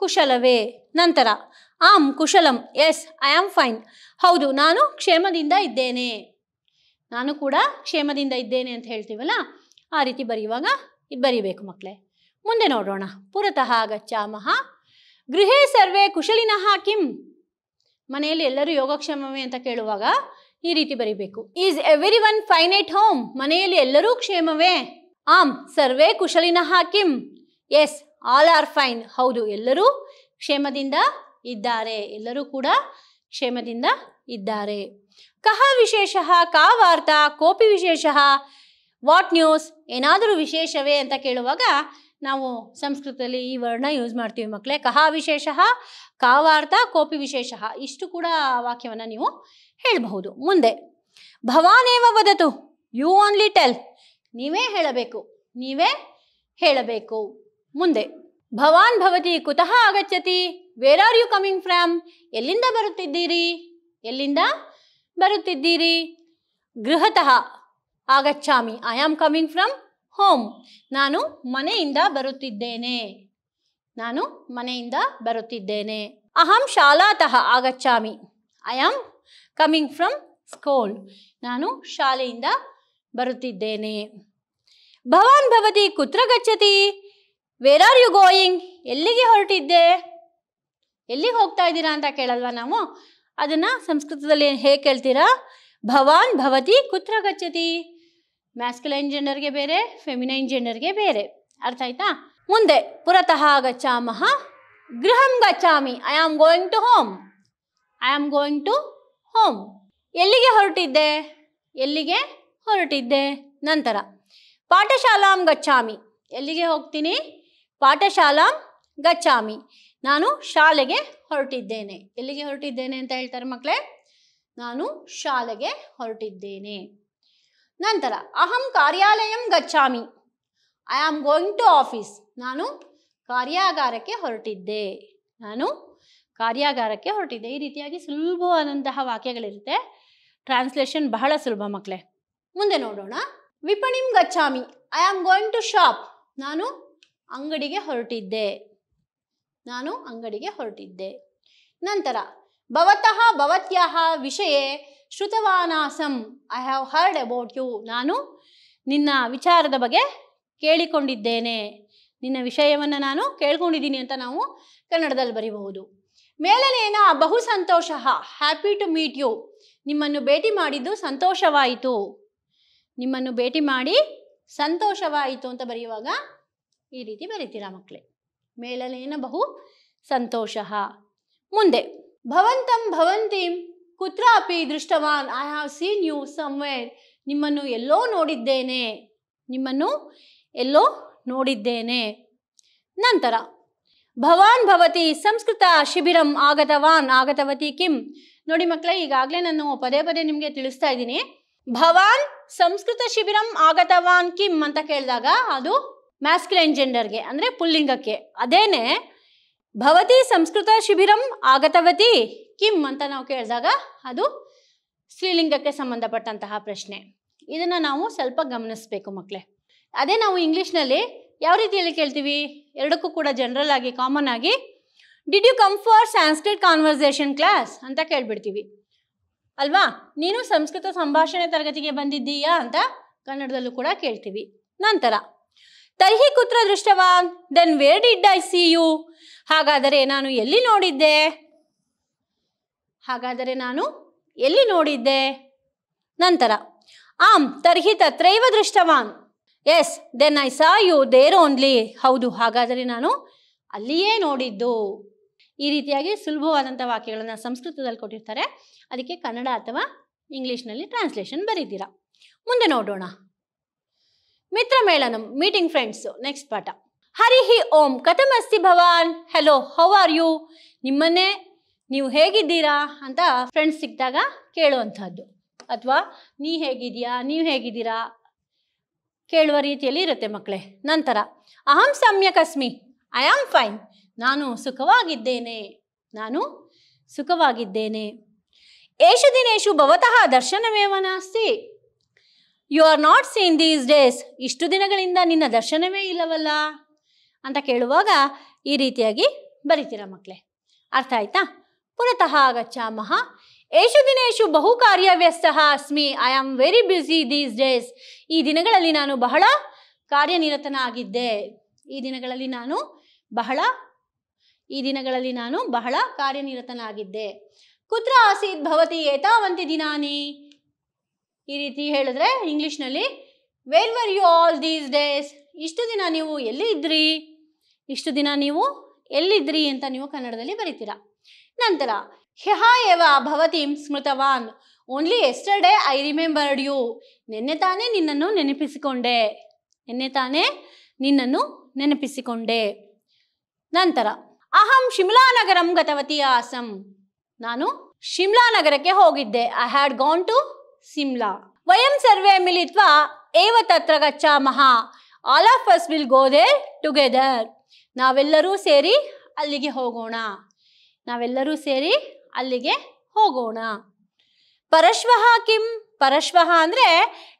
ಕುಶಲವೇ ನಂತರ ಆಮ್ ಕುಶಲಂ ಎಸ್ ಐ ಆಮ್ ಫೈನ್ ಹೌದು ನಾನು ಕ್ಷೇಮದಿಂದ ಇದ್ದೇನೆ ನಾನು ಕೂಡ ಕ್ಷೇಮದಿಂದ ಇದ್ದೇನೆ ಅಂತ ಹೇಳ್ತೀವಲ್ಲ ಆ ರೀತಿ ಬರೆಯುವಾಗ ಇದು ಬರೀಬೇಕು ಮಕ್ಕಳೇ ಮುಂದೆ ನೋಡೋಣ ಪುರತಃ ಗಚ್ಚಾಮಹ ಗೃಹೇ ಸರ್ವೇ ಕುಶಲಿನಃ ಕಿಂ ಮನೆಯಲ್ಲಿ ಎಲ್ಲರೂ ಯೋಗಕ್ಷೇಮವೇ ಅಂತ ಕೇಳುವಾಗ ಈ ರೀತಿ ಬರೀಬೇಕು is everyone fine at home ಮನೆಯಲ್ಲಿ ಎಲ್ಲರೂ ಕ್ಷೇಮವೇ ಆಮ್ ಸರ್ವೇ ಕುಶಲಿನ ಹಾಕಿಂ ಎಸ್ ಆಲ್ ಆರ್ ಫೈನ್ ಹೌದು ಎಲ್ಲರೂ ಕ್ಷೇಮದಿಂದ ಇದ್ದಾರೆ ಎಲ್ಲರೂ ಕೂಡ ಕ್ಷೇಮದಿಂದ ಇದ್ದಾರೆ ಕಹ ವಿಶೇಷ ಕಾ ವಾರ್ತಾ ಕೋಪಿ ವಿಶೇಷ ವಾಟ್ ನ್ಯೂಸ್ ಏನಾದರೂ ವಿಶೇಷವೇ ಅಂತ ಕೇಳುವಾಗ ನಾವು ಸಂಸ್ಕೃತದಲ್ಲಿ ಈ ವರ್ಣ ಯೂಸ್ ಮಾಡ್ತೀವಿ ಮಕ್ಕಳೇ ಕಹಾ ವಿಶೇಷ ಕಾವಾರ್ಥ ಕೋಪಿ ವಿಶೇಷ ಇಷ್ಟು ಕೂಡ ವಾಕ್ಯವನ್ನು ನೀವು ಹೇಳಬಹುದು ಮುಂದೆ ಭವಾನೇವ ವದತು ಯು ಓನ್ಲಿ ಟೆಲ್ ನೀವೇ ಹೇಳಬೇಕು ನೀವೇ ಹೇಳಬೇಕು ಮುಂದೆ ಭವಾನ್ ಭವತಿ ಕುತಃ ಆಗಚ್ಚತಿ where are you coming from ಎಲ್ಲಿಂದ ಬರುತ್ತಿದ್ದೀರಿ ಎಲ್ಲಿಂದ ಬರುತ್ತಿದ್ದೀರಿ ಗೃಹತಃ ಆಗಚ್ಚಾಮಿ I am coming from home ನಾನು ಮನೆಯಿಂದ ಬರುತ್ತಿದ್ದೇನೆ ನಾನು ಮನೆಯಿಂದ ಬರುತ್ತಿದ್ದೇನೆ ಅಹಂ ಶಾಲಾತಃ ಆಗಚ್ಚಾಮಿ I am coming from school ನಾನು ಶಾಲೆಯಿಂದ ಬರುತ್ತಿದ್ದೇನೆ ಭವಾನ್ ಭವತಿ ಕುತ್ರ ಗಚ್ಚತಿ ವೇರ್ ಆರ್ ಯು ಗೋಯಿಂಗ್ ಎಲ್ಲಿಗೆ ಹೊರಟಿದ್ದೆ ಎಲ್ಲಿಗೆ ಹೋಗ್ತಾ ಇದ್ದೀರಾ ಅಂತ ಕೇಳಲ್ವಾ ನಾವು ಅದನ್ನು ಸಂಸ್ಕೃತದಲ್ಲಿ ಹೇಗೆ ಕೇಳ್ತೀರಾ ಭವಾನ್ ಭವತಿ ಕುತ್ರ ಗಚ್ಚತಿ ಮ್ಯಾಸ್ಕಲೈನ್ ಜೆಂಡರ್ಗೆ ಬೇರೆ ಫೆಮಿನೈನ್ ಜೆಂಡರ್ಗೆ ಬೇರೆ ಅರ್ಥ ಆಯ್ತಾ ಮುಂದೆ ಪುರತಃ ಗಚ್ಚಾಮಹ ಗೃಹಂ ಗಚ್ಚಾಮಿ I am going to home I am going to home ಎಲ್ಲಿಗೆ ಹೊರಟಿದ್ದೆ ಎಲ್ಲಿಗೆ ಹೊರಟಿದ್ದೆ ನಂತರ ಪಾಠಶಾಲಾಂ ಗಚ್ಚಾಮಿ ಎಲ್ಲಿಗೆ ಹೋಗ್ತೀನಿ ಪಾಠಶಾಲಾಂ ಗಚ್ಚಾಮಿ ನಾನು ಶಾಲೆಗೆ ಹೊರಟಿದ್ದೇನೆ ಎಲ್ಲಿಗೆ ಹೊರಟಿದ್ದೇನೆ ಅಂತ ಹೇಳ್ತಾರೆ ಮಕ್ಕಳೇ ನಾನು ಶಾಲೆಗೆ ಹೊರಟಿದ್ದೇನೆ ನಂತರ ಅಹಂ ಕಾರ್ಯಾಲಯಂ ಗಚ್ಚಾಮಿ I am going to office ನಾನು ಕಾರ್ಯಾಗಾರಕ್ಕೆ ಹೊರಟಿದ್ದೆ ನಾನು ಕಾರ್ಯಾಗಾರಕ್ಕೆ ಹೊರಟಿದ್ದೆ ಈ ರೀತಿಯಾಗಿ ಸುಲಭವಾದಂತಹ ವಾಕ್ಯಗಳಿರುತ್ತೆ ಟ್ರಾನ್ಸ್ಲೇಷನ್ ಬಹಳ ಸುಲಭ ಮಕ್ಕಳೇ ಮುಂದೆ ನೋಡೋಣ ವಿಪಣಿಂ ಗಚ್ಚಾಮಿ I am going to shop ನಾನು ಅಂಗಡಿಗೆ ಹೊರಟಿದ್ದೆ ನಾನು ಅಂಗಡಿಗೆ ಹೊರಟಿದ್ದೆ ನಂತರ ಭವತಃ ಭವತ್ಯಾಹ ವಿಷಯ ಶ್ರುತವಾನಾಸಂ I have heard about you ನಾನು ನಿನ್ನ ವಿಚಾರದ ಬಗ್ಗೆ ಕೇಳಿಕೊಂಡಿದ್ದೇನೆ ನಿನ್ನ ವಿಷಯವನ್ನು ನಾನು ಕೇಳ್ಕೊಂಡಿದ್ದೀನಿ ಅಂತ ನಾವು ಕನ್ನಡದಲ್ಲಿ ಬರೀಬಹುದು ಮೇಲನೇನ ಬಹು ಸಂತೋಷ ಹ್ಯಾಪಿ ಟು ಮೀಟ್ ಯು ನಿಮ್ಮನ್ನು ಭೇಟಿ ಮಾಡಿದ್ದು ಸಂತೋಷವಾಯಿತು ನಿಮ್ಮನ್ನು ಭೇಟಿ ಮಾಡಿ ಸಂತೋಷವಾಯಿತು ಅಂತ ಬರೆಯುವಾಗ ಈ ರೀತಿ ಬರೀತೀರಾ ಮಕ್ಕಳೇ ಮೇಲನೇನ ಬಹು ಸಂತೋಷ ಮುಂದೆ ಭವಂತಂ ಭವಂತಿಂ ಕುತ್ರಾಪಿ ದೃಷ್ಟವಾನ್ I have seen you somewhere ನಿಮ್ಮನ್ನು ಎಲ್ಲೋ ನೋಡಿದ್ದೇನೆ ನಿಮ್ಮನ್ನು ಎಲ್ಲೋ ನೋಡಿದ್ದೇನೆ ನಂತರ ಭವಾನ್ ಭವತಿ ಸಂಸ್ಕೃತ ಶಿಬಿರಂ ಆಗತವಾನ್ ಆಗತವತಿ ಕಿಂ ನೋಡಿ ಮಕ್ಕಳೇ ಈಗಾಗಲೇ ನಾನು ಪದೇ ಪದೇ ನಿಮಗೆ ತಿಳಿಸ್ತಾ ಇದ್ದೀನಿ ಭವಾನ್ ಸಂಸ್ಕೃತ ಶಿಬಿರಂ ಆಗತವಾನ್ ಕಿಂ ಅಂತ ಕೇಳಿದಾಗ ಅದು ಮ್ಯಾಸ್ಕ್ಯುಲೈನ್ ಜೆಂಡರ್ಗೆ ಅಂದರೆ ಪುಲ್ಲಿಂಗಕ್ಕೆ ಅದೇನೆ ಭವತಿ ಸಂಸ್ಕೃತ ಶಿಬಿರಂ ಆಗತವತಿ ಕಿಂ ಅಂತ ನಾವು ಕೇಳಿದಾಗ ಅದು ಸ್ತ್ರೀಲಿಂಗಕ್ಕೆ ಸಂಬಂಧಪಟ್ಟಂತಹ ಪ್ರಶ್ನೆ ಇದನ್ನು ನಾವು ಸ್ವಲ್ಪ ಗಮನಿಸಬೇಕು ಮಕ್ಕಳೇ ಅದೇ ನಾವು ಇಂಗ್ಲೀಷ್ನಲ್ಲಿ ಯಾವ ರೀತಿಯಲ್ಲಿ ಕೇಳ್ತೀವಿ ಎರಡಕ್ಕೂ ಕೂಡ ಜನರಲ್ ಆಗಿ ಕಾಮನ್ ಆಗಿ did you come for Sanskrit conversation class ಅಂತ ಕೇಳ್ಬಿಡ್ತೀವಿ ಅಲ್ವಾ ನೀನು ಸಂಸ್ಕೃತ ಸಂಭಾಷಣೆ ತರಗತಿಗೆ ಬಂದಿದ್ದೀಯಾ ಅಂತ ಕನ್ನಡದಲ್ಲೂ ಕೂಡ ಕೇಳ್ತೀವಿ ನಂತರ ತರ್ಹಿ ಕುತ್ರ ದೃಷ್ಟವಾನ್ then where did I see you ಹಾಗಾದರೆ ನಾನು ಎಲ್ಲಿ ನೋಡಿದ್ದೆ ಹಾಗಾದರೆ ನಾನು ಎಲ್ಲಿ ನೋಡಿದ್ದೆ ನಂತರ ಆಮ್ ತರ್ಹಿ ತತ್ರೈವ ದೃಷ್ಟವಾನ್ yes then I saw you there only ಹೌದು ಹಾಗಾದರೆ ನಾನು ಅಲ್ಲಿಯೇ ನೋಡಿದ್ದು ಈ ರೀತಿಯಾಗಿ ಸುಲಭವಾದಂಥ ವಾಕ್ಯಗಳನ್ನು ಸಂಸ್ಕೃತದಲ್ಲಿ ಕೊಟ್ಟಿರ್ತಾರೆ ಅದಕ್ಕೆ ಕನ್ನಡ ಅಥವಾ ಇಂಗ್ಲೀಷ್ನಲ್ಲಿ ಟ್ರಾನ್ಸ್ಲೇಷನ್ ಬರೀತೀರಾ ಮುಂದೆ ನೋಡೋಣ ಮಿತ್ರ ಮೇಳನಂ ಮೀಟಿಂಗ್ ಫ್ರೆಂಡ್ಸು ನೆಕ್ಸ್ಟ್ ಪಾಠ ಹರಿಹಿ ಓಂ ಕಥಮಸ್ತಿ ಭವಾನ್ ಹೆಲೋ ಹೌ ಆರ್ ಯು ನಿಮ್ಮನ್ನೇ ನೀವು ಹೇಗಿದ್ದೀರಾ ಅಂತ ಫ್ರೆಂಡ್ಸ್ ಸಿಕ್ಕಿದಾಗ ಕೇಳುವಂಥದ್ದು ಅಥವಾ ನೀ ಹೇಗಿದೆಯಾ ನೀವು ಹೇಗಿದ್ದೀರಾ ಕೇಳುವ ರೀತಿಯಲ್ಲಿ ಇರುತ್ತೆ ಮಕ್ಕಳೇ ನಂತರ ಅಹಂ ಸಮ್ಯಕ್ ಅಸ್ಮಿ ಐ ಆಮ್ ಫೈನ್ ನಾನು ಸುಖವಾಗಿದ್ದೇನೆ ನಾನು ಸುಖವಾಗಿದ್ದೇನೆ ಏಷು ದಿನೇಶು ಭವತಃ ದರ್ಶನಮೇವ ನಾಸ್ತಿ you are not seen these days ಇಷ್ಟು ದಿನಗಳಿಂದ ನಿನ್ನ ದರ್ಶನವೇ ಇಲ್ಲವಲ್ಲ ಅಂತ ಕೇಳುವಾಗ ಈ ರೀತಿಯಾಗಿ ಬರಿತೀರ ಮಕ್ಕಳೇ ಅರ್ಥ ಆಯ್ತಾ ಪುರತಃ ಆಗಚ್ಚಾಮಹ ಏಷು ದಿನೇಶು ಬಹು ಕಾರ್ಯವ್ಯಸ್ತ ಅಸ್ಮಿ I am very busy these days ಈ ದಿನಗಳಲ್ಲಿ ನಾನು ಬಹಳ ಕಾರ್ಯನಿರತನ ಆಗಿದ್ದೆ ಈ ದಿನಗಳಲ್ಲಿ ನಾನು ಬಹಳ ಈ ದಿನಗಳಲ್ಲಿ ನಾನು ಬಹಳ ಕಾರ್ಯನಿರತನಾಗಿದ್ದೆ ಕುತ್ರ ಆಸೀತ್ ಭವತಿ ಏತಾವಂತಿ ದಿನಾನಿ ಈ ರೀತಿ ಹೇಳಿದ್ರೆ ಇಂಗ್ಲಿಷ್ನಲ್ಲಿ where were you all these days ಇಷ್ಟು ದಿನ ನೀವು ಎಲ್ಲಿ ಇದ್ರಿ ಇಷ್ಟು ದಿನ ನೀವು ಎಲ್ಲಿದ್ರಿ ಅಂತ ನೀವು ಕನ್ನಡದಲ್ಲಿ ಬರಿತೀರಾ ನಂತರ ಹ್ಯಹ ಏವ ಭವತಿಂ ಸ್ಮೃತವಾನ್ only yesterday I remembered you ನಿನ್ನೆ ತಾನೇ ನಿನ್ನನ್ನು ನೆನಪಿಸಿಕೊಂಡೆ ನಿನ್ನೆ ತಾನೇ ನಿನ್ನನ್ನು ನೆನಪಿಸಿಕೊಂಡೆ ನಂತರ ಅಹಂ ಶಿಮ್ಲಾ ನಗರಂ ಗತವತಿ ಆಸಂ ನಾನು ಶಿಮ್ಲಾ ನಗರಕ್ಕೆ ಹೋಗಿದ್ದೆ I had gone to Simla ವಯಂ ಸರ್ವೇ ಮಿಲಿತ್ವ ಏವ ತತ್ರ ಗಚ್ಚಾಮಹ all of us will go there together ನಾವೆಲ್ಲರೂ ಸೇರಿ ಅಲ್ಲಿಗೆ ಹೋಗೋಣ ನಾವೆಲ್ಲರೂ ಸೇರಿ ಅಲ್ಲಿಗೆ ಹೋಗೋಣ ಪರಶ್ವಹ ಕಿಂ ಪರಶ್ವಹ ಅಂದರೆ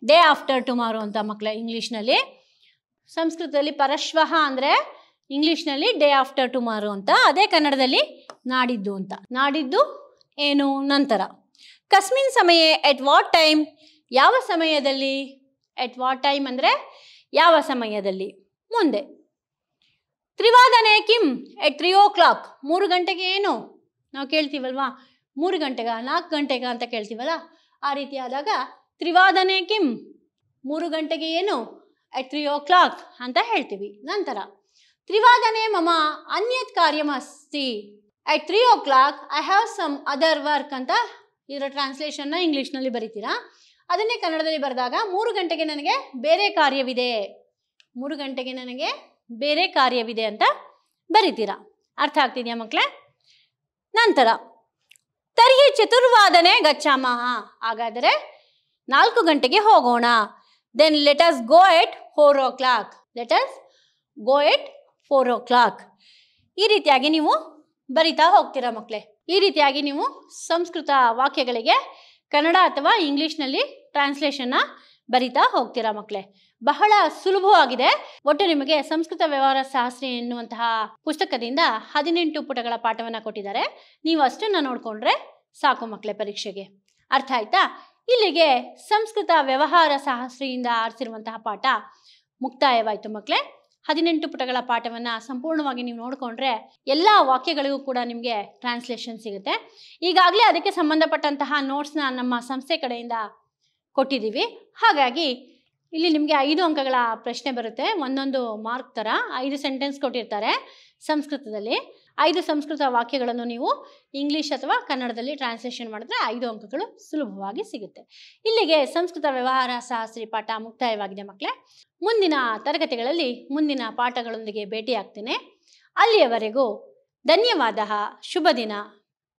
ಡೇ ಆಫ್ಟರ್ ಟುಮಾರೋ ಅಂತ ಮಕ್ಕಳ ಇಂಗ್ಲೀಷ್ನಲ್ಲಿ ಸಂಸ್ಕೃತದಲ್ಲಿ ಪರಶ್ವಹ ಅಂದರೆ ಇಂಗ್ಲೀಷ್ನಲ್ಲಿ ಡೇ ಆಫ್ಟರ್ ಟುಮಾರೋ ಅಂತ ಅದೇ ಕನ್ನಡದಲ್ಲಿ ನಾಡಿದ್ದು ಅಂತ ನಾಡಿದ್ದು ಏನು ನಂತರ ಕಸ್ಮಿನ್ ಸಮಯ ಎಟ್ ವಾಟ್ ಟೈಮ್ ಯಾವ ಸಮಯದಲ್ಲಿ ಎಟ್ ವಾಟ್ ಟೈಮ್ ಅಂದರೆ ಯಾವ ಸಮಯದಲ್ಲಿ ಮುಂದೆ ತ್ರಿವಾದನೆ ಕಿಮ್ ಎಟ್ ತ್ರೀ ಓ ಕ್ಲಾಕ್ ಮೂರು ಗಂಟೆಗೆ ಏನು ನಾವು ಕೇಳ್ತೀವಲ್ವಾ ಮೂರು ಗಂಟೆಗ ನಾಲ್ಕು ಗಂಟೆಗ ಅಂತ ಕೇಳ್ತೀವಲ್ಲ ಆ ರೀತಿ ಆದಾಗ ತ್ರಿವಾದನೆ ಕಿಮ್ ಮೂರು ಗಂಟೆಗೆ ಏನು ಎಟ್ ತ್ರೀ ಓ ಕ್ಲಾಕ್ ಅಂತ ಹೇಳ್ತೀವಿ ನಂತರ ತ್ರಿವಾದನೆ ಮಮ ಅನ್ಯತ್ ಕಾರ್ಯಮಸ್ತಿ at three o'clock I have some other work ಅಂತ ಇದರ ಟ್ರಾನ್ಸ್ಲೇಷನ್ನ ಇಂಗ್ಲೀಷ್ನಲ್ಲಿ ಬರೀತೀರಾ ಅದನ್ನೇ ಕನ್ನಡದಲ್ಲಿ ಬರೆದಾಗ ಮೂರು ಗಂಟೆಗೆ ನನಗೆ ಬೇರೆ ಕಾರ್ಯವಿದೆ ಮೂರು ಗಂಟೆಗೆ ನನಗೆ ಬೇರೆ ಕಾರ್ಯವಿದೆ ಅಂತ ಬರಿತೀರಾ ಅರ್ಥ ಆಗ್ತಿದೆಯಾ ಮಕ್ಕಳೇ ನಂತರ ತರ್ಹಿ ಚತುರ್ವಾದನೆ ಗಚ್ಚಾಮಹ ಹಾಗಾದರೆ ನಾಲ್ಕು ಗಂಟೆಗೆ ಹೋಗೋಣ then let's go at four o'clock let's go at four o'clock ಈ ರೀತಿಯಾಗಿ ನೀವು ಬರಿತಾ ಹೋಗ್ತೀರಾ ಮಕ್ಕಳೇ ಈ ರೀತಿಯಾಗಿ ನೀವು ಸಂಸ್ಕೃತ ವಾಕ್ಯಗಳಿಗೆ ಕನ್ನಡ ಅಥವಾ ಇಂಗ್ಲೀಷ್ನಲ್ಲಿ ಟ್ರಾನ್ಸ್ಲೇಷನ್ನ ಬರಿತಾ ಹೋಗ್ತೀರಾ ಮಕ್ಕಳೇ ಬಹಳ ಸುಲಭವಾಗಿದೆ ಒಟ್ಟು ನಿಮಗೆ ಸಂಸ್ಕೃತ ವ್ಯವಹಾರ ಸಹಸ್ರಿ ಎನ್ನುವಂತಹ ಪುಸ್ತಕದಿಂದ ಹದಿನೆಂಟು ಪುಟಗಳ ಪಾಠವನ್ನ ಕೊಟ್ಟಿದ್ದಾರೆ ನೀವು ಅಷ್ಟನ್ನ ನೋಡ್ಕೊಂಡ್ರೆ ಸಾಕು ಮಕ್ಕಳ ಪರೀಕ್ಷೆಗೆ ಅರ್ಥ ಆಯ್ತಾ ಇಲ್ಲಿಗೆ ಸಂಸ್ಕೃತ ವ್ಯವಹಾರ ಸಹಸ್ರಿಯಿಂದ ಆರಿಸಿರುವಂತಹ ಪಾಠ ಮುಕ್ತಾಯವಾಯಿತು ಮಕ್ಕಳೇ ಹದಿನೆಂಟು ಪುಟಗಳ ಪಾಠವನ್ನ ಸಂಪೂರ್ಣವಾಗಿ ನೀವು ನೋಡಿಕೊಂಡ್ರೆ ಎಲ್ಲ ವಾಕ್ಯಗಳಿಗೂ ಕೂಡ ನಿಮಗೆ ಟ್ರಾನ್ಸ್ಲೇಷನ್ ಸಿಗುತ್ತೆ ಈಗಾಗಲೇ ಅದಕ್ಕೆ ಸಂಬಂಧಪಟ್ಟಂತಹ ನೋಟ್ಸ್ನ ನಮ್ಮ ಸಂಸ್ಥೆ ಕಡೆಯಿಂದ ಕೊಟ್ಟಿದ್ದೀವಿ ಹಾಗಾಗಿ ಇಲ್ಲಿ ನಿಮಗೆ ಐದು ಅಂಕಗಳ ಪ್ರಶ್ನೆ ಬರುತ್ತೆ ಒಂದೊಂದು ಮಾರ್ಕ್ ಥರ ಐದು ಸೆಂಟೆನ್ಸ್ ಕೊಟ್ಟಿರ್ತಾರೆ ಸಂಸ್ಕೃತದಲ್ಲಿ ಐದು ಸಂಸ್ಕೃತ ವಾಕ್ಯಗಳನ್ನು ನೀವು ಇಂಗ್ಲೀಷ್ ಅಥವಾ ಕನ್ನಡದಲ್ಲಿ ಟ್ರಾನ್ಸ್ಲೇಷನ್ ಮಾಡಿದ್ರೆ ಐದು ಅಂಕಗಳು ಸುಲಭವಾಗಿ ಸಿಗುತ್ತೆ ಇಲ್ಲಿಗೆ ಸಂಸ್ಕೃತ ವ್ಯವಹಾರ ಸಹಸ್ರಿ ಪಾಠ ಮುಕ್ತಾಯವಾಗಿದೆ ಮಕ್ಕಳೇ ಮುಂದಿನ ತರಗತಿಗಳಲ್ಲಿ ಮುಂದಿನ ಪಾಠಗಳೊಂದಿಗೆ ಭೇಟಿಯಾಗ್ತೇನೆ ಅಲ್ಲಿಯವರೆಗೂ ಧನ್ಯವಾದ ಶುಭ ದಿನ